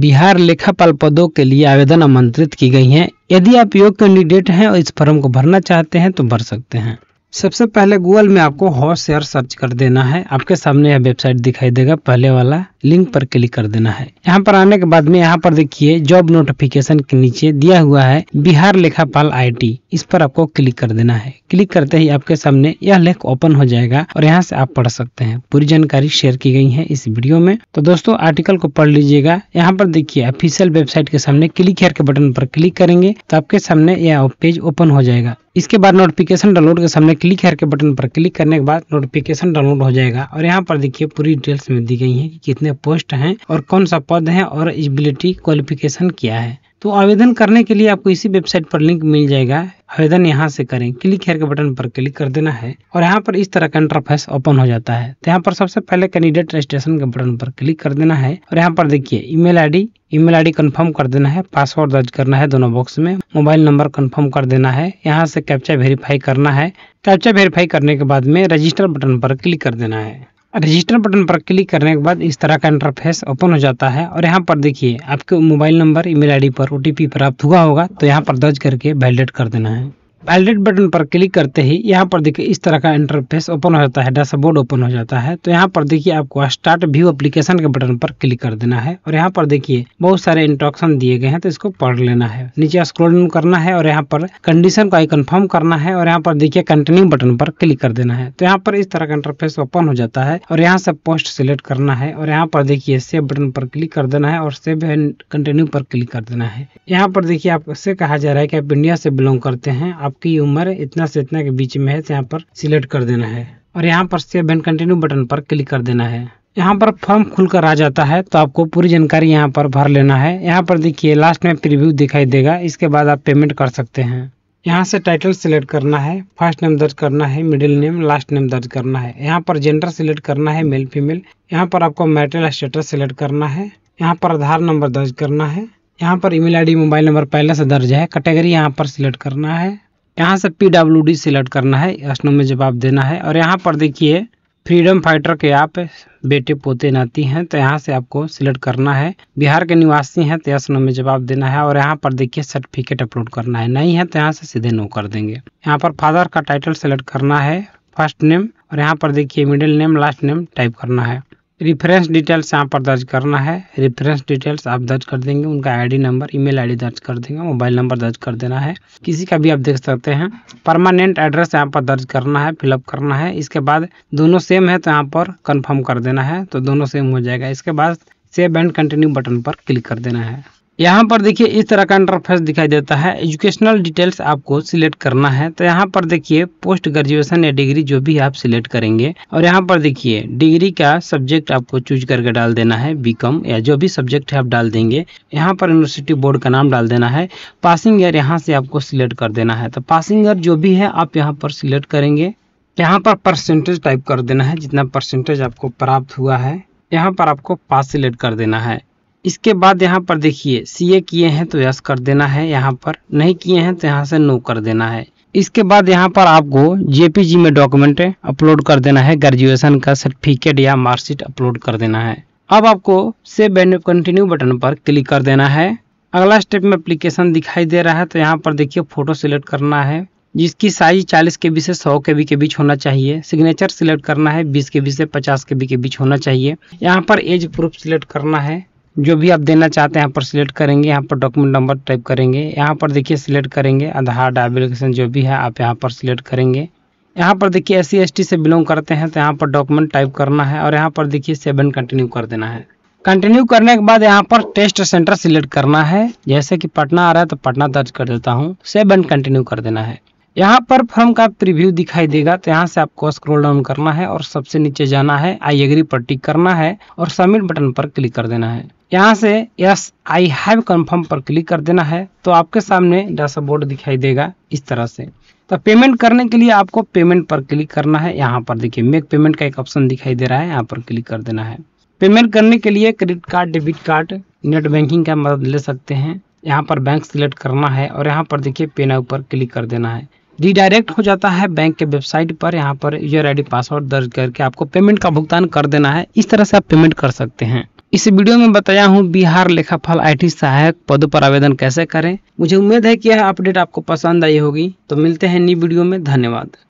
बिहार लेखापाल पदों के लिए आवेदन आमंत्रित की गई हैं यदि आप योग कैंडिडेट हैं और इस फॉर्म को भरना चाहते हैं तो भर सकते हैं सबसे पहले गूगल में आपको हॉट शेयर सर्च कर देना है आपके सामने यह वेबसाइट दिखाई देगा पहले वाला लिंक पर क्लिक कर देना है यहाँ पर आने के बाद में यहाँ पर देखिए जॉब नोटिफिकेशन के नीचे दिया हुआ है बिहार लेखापाल आईटी इस पर आपको क्लिक कर देना है क्लिक करते ही आपके सामने यह लेख ओपन हो जाएगा और यहाँ से आप पढ़ सकते हैं पूरी जानकारी शेयर की गई है इस वीडियो में तो दोस्तों आर्टिकल को पढ़ लीजिएगा यहाँ पर देखिए ऑफिसियल वेबसाइट के सामने क्लिक हेयर के बटन पर क्लिक करेंगे तो आपके सामने यह पेज ओपन हो जाएगा इसके बाद नोटिफिकेशन डाउनलोड के सामने क्लिक करके के बटन पर क्लिक करने के बाद नोटिफिकेशन डाउनलोड हो जाएगा और यहाँ पर देखिए पूरी डिटेल्स में दी गई है कि कितने पोस्ट हैं और कौन सा पद है और एलिजिबिलिटी क्वालिफिकेशन क्या है तो आवेदन करने के लिए आपको इसी वेबसाइट पर लिंक मिल जाएगा आवेदन यहाँ से करें क्लिक हेयर के बटन पर क्लिक कर देना है और यहाँ पर इस तरह का इंटरफेस ओपन हो जाता है तो यहाँ पर सबसे पहले कैंडिडेट रजिस्ट्रेशन के बटन पर क्लिक कर देना है और यहाँ पर देखिए email ID email ID confirm कर देना है पासवर्ड दर्ज करना है दोनों बॉक्स में मोबाइल नंबर कन्फर्म कर देना है यहाँ से कैप्चा वेरीफाई करना है कैप्चा वेरीफाई करने के बाद में रजिस्टर बटन पर क्लिक कर देना है रजिस्टर बटन पर क्लिक करने के बाद इस तरह का इंटरफेस ओपन हो जाता है और यहाँ पर देखिए आपके मोबाइल नंबर ईमेल आईडी पर ओटीपी प्राप्त हुआ होगा तो यहाँ पर दर्ज करके वैलिडेट कर देना है एडिट बटन पर क्लिक करते ही यहाँ पर देखिए इस तरह का इंटरफेस ओपन हो जाता है डैशबोर्ड ओपन हो जाता है तो यहाँ पर देखिए आपको स्टार्ट व्यू एप्लीकेशन के बटन पर क्लिक कर देना है और यहाँ पर देखिए बहुत सारे इंट्रोक्शन दिए गए हैं तो इसको पढ़ लेना है नीचे स्क्रोल करना है और यहाँ पर कंडीशन को आई कन्फर्म करना है और यहाँ पर देखिए कंटिन्यू बटन पर क्लिक कर देना है तो यहाँ पर इस तरह का इंटरफेस ओपन हो जाता है और यहाँ से पोस्ट सिलेक्ट करना है और यहाँ पर देखिए सेव बटन पर क्लिक कर देना है और सेव एंड कंटिन्यू पर क्लिक कर देना है यहाँ पर देखिए आपसे कहा जा रहा है कि आप इंडिया से बिलोंग करते हैं आप आपकी उम्र इतना से इतना के बीच में है यहाँ पर सिलेक्ट कर देना है और यहाँ पर सेव एंड कंटिन्यू बटन पर क्लिक कर देना है यहाँ पर फॉर्म खुलकर आ जाता है तो आपको पूरी जानकारी यहाँ पर भर लेना है यहाँ पर देखिए लास्ट में प्रीव्यू दिखाई देगा इसके बाद आप पेमेंट कर सकते हैं यहाँ से टाइटल सिलेक्ट करना है फर्स्ट नेम दर्ज करना है मिडिल नेम लास्ट नेम दर्ज करना है यहाँ पर जेंडर सिलेक्ट करना है मेल फीमेल यहाँ पर आपको मेटल स्टेटस सिलेक्ट करना है यहाँ पर आधार नंबर दर्ज करना है यहाँ पर ईमेल आईडी मोबाइल नंबर पहले से दर्ज है कैटेगरी यहाँ पर सिलेक्ट करना है यहाँ से पी डब्ल्यू डी सिलेक्ट करना है प्रश्नों में जवाब देना है और यहाँ पर देखिए फ्रीडम फाइटर के आप बेटे पोते नाती हैं तो यहाँ से आपको सिलेक्ट करना है बिहार के निवासी हैं तो यस में जवाब देना है और यहाँ पर देखिए सर्टिफिकेट अपलोड करना है नहीं है तो यहाँ से सीधे नो कर देंगे यहाँ पर फादर का टाइटल सेलेक्ट करना है फर्स्ट नेम और यहाँ पर देखिए middle name last name type करना है रेफरेंस डिटेल्स यहाँ पर दर्ज करना है रेफरेंस डिटेल्स आप दर्ज कर देंगे उनका आईडी नंबर ईमेल आईडी दर्ज कर देंगे मोबाइल नंबर दर्ज कर देना है किसी का भी आप देख सकते हैं परमानेंट एड्रेस यहाँ पर दर्ज करना है फिलअप करना है इसके बाद दोनों सेम है तो यहाँ पर कन्फर्म कर देना है तो दोनों सेम हो जाएगा इसके बाद सेव एंड कंटिन्यू बटन पर क्लिक कर देना है यहाँ पर देखिए इस तरह का इंटरफेस दिखाई देता है एजुकेशनल डिटेल्स आपको सिलेक्ट करना है तो यहाँ पर देखिए पोस्ट ग्रेजुएशन या डिग्री जो भी आप सिलेक्ट करेंगे और यहाँ पर देखिए डिग्री का सब्जेक्ट आपको चूज करके डाल देना है बीकॉम या जो भी सब्जेक्ट है आप डाल देंगे यहाँ पर यूनिवर्सिटी बोर्ड का नाम डाल देना है पासिंग ईयर यहाँ से आपको सिलेक्ट कर देना है तो पासिंग ईयर जो भी है आप यहाँ पर सिलेक्ट करेंगे यहाँ पर परसेंटेज टाइप कर देना है जितना परसेंटेज आपको प्राप्त हुआ है यहाँ पर आपको पास सिलेक्ट कर देना है इसके बाद यहाँ पर देखिए सी ए किए हैं तो यस कर देना है यहाँ पर नहीं किए हैं तो यहाँ से नो कर देना है इसके बाद यहाँ पर आपको जेपीजी में डॉक्यूमेंट अपलोड कर देना है ग्रेजुएशन का सर्टिफिकेट या मार्कशीट अपलोड कर देना है अब आपको सेव एंड कंटिन्यू बटन पर क्लिक कर देना है अगला स्टेप में एप्लीकेशन दिखाई दे रहा है तो यहाँ पर देखिए फोटो सिलेक्ट करना है जिसकी साइज 40 के बी से 100 के बी के बीच होना चाहिए सिग्नेचर सिलेक्ट करना है 20 के बी से 50 के बी के बीच होना चाहिए यहाँ पर एज प्रूफ सिलेक्ट करना है जो भी आप देना चाहते हैं यहाँ पर सिलेक्ट करेंगे यहाँ पर डॉक्यूमेंट नंबर टाइप करेंगे यहाँ पर देखिए सिलेक्ट करेंगे आधार डाइब्लिकेशन जो भी है आप यहाँ पर सिलेक्ट करेंगे यहाँ पर देखिए एस सी से बिलोंग करते हैं तो यहाँ पर डॉक्यूमेंट टाइप करना है और यहाँ पर देखिए सेवन कंटिन्यू कर देना है कंटिन्यू करने के बाद यहाँ पर टेस्ट सेंटर सिलेक्ट करना है जैसे कि पटना आ रहा है तो पटना दर्ज कर देता हूँ सेवन कंटिन्यू कर देना है यहाँ पर फर्म का प्रीव्यू दिखाई देगा तो यहाँ से आपको स्क्रॉल डाउन करना है और सबसे नीचे जाना है आई एग्री पर टिक करना है और सबमिट बटन पर क्लिक कर देना है यहाँ से यस आई हैव कंफर्म पर क्लिक कर देना है तो आपके सामने डैशबोर्ड दिखाई देगा इस तरह से तो पेमेंट करने के लिए आपको पेमेंट पर क्लिक करना है यहाँ पर देखिए मेक पेमेंट का एक ऑप्शन दिखाई दे रहा है यहाँ पर क्लिक कर देना है पेमेंट करने के लिए credit card debit card net banking का मदद ले सकते हैं यहाँ पर बैंक सिलेक्ट करना है और यहाँ पर देखिए पे नाउ पर क्लिक कर देना है रिडायरेक्ट हो जाता है बैंक के वेबसाइट पर यहाँ पर यूर आई पासवर्ड दर्ज करके आपको पेमेंट का भुगतान कर देना है इस तरह से आप पेमेंट कर सकते हैं इस वीडियो में बताया हूँ बिहार लेखाफल आईटी सहायक पद पर आवेदन कैसे करें मुझे उम्मीद है कि यह अपडेट आपको पसंद आई होगी तो मिलते हैं नई वीडियो में धन्यवाद